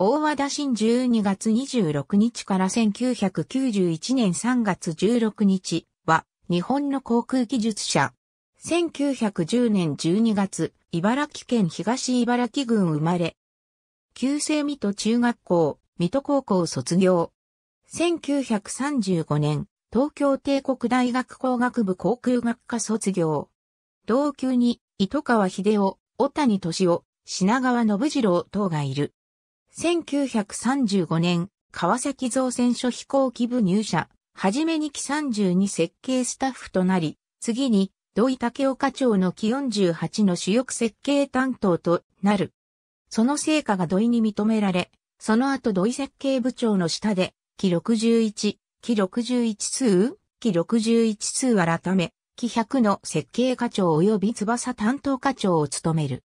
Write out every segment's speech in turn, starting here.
大和田新12月26日から1991年3月16日は日本の航空技術者。1910年12月、茨城県東茨城郡生まれ。旧制水戸中学校、水戸高校卒業。1935年、東京帝国大学工学部航空学科卒業。同級に、糸川秀夫、小谷敏夫、品川信次郎等がいる。1935年、川崎造船所飛行機部入社、はじめに機32設計スタッフとなり、次に、土井竹岡町の木48の主翼設計担当となる。その成果が土井に認められ、その後土井設計部長の下で、木61、木61通、木61通改め、木100の設計課長及び翼担当課長を務める。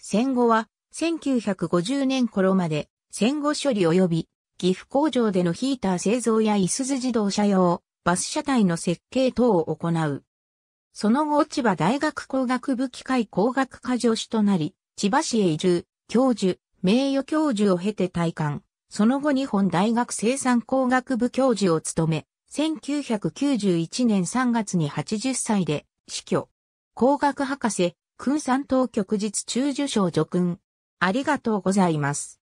戦後は1950年頃まで戦後処理及び岐阜工場でのヒーター製造や椅子自動車用、バス車体の設計等を行う。その後千葉大学工学部機械工学科助手となり、千葉市へ移住、教授、名誉教授を経て退官。その後日本大学生産工学部教授を務め、1991年3月に80歳で死去。工学博士、訓山当局日中受賞助訓、ありがとうございます。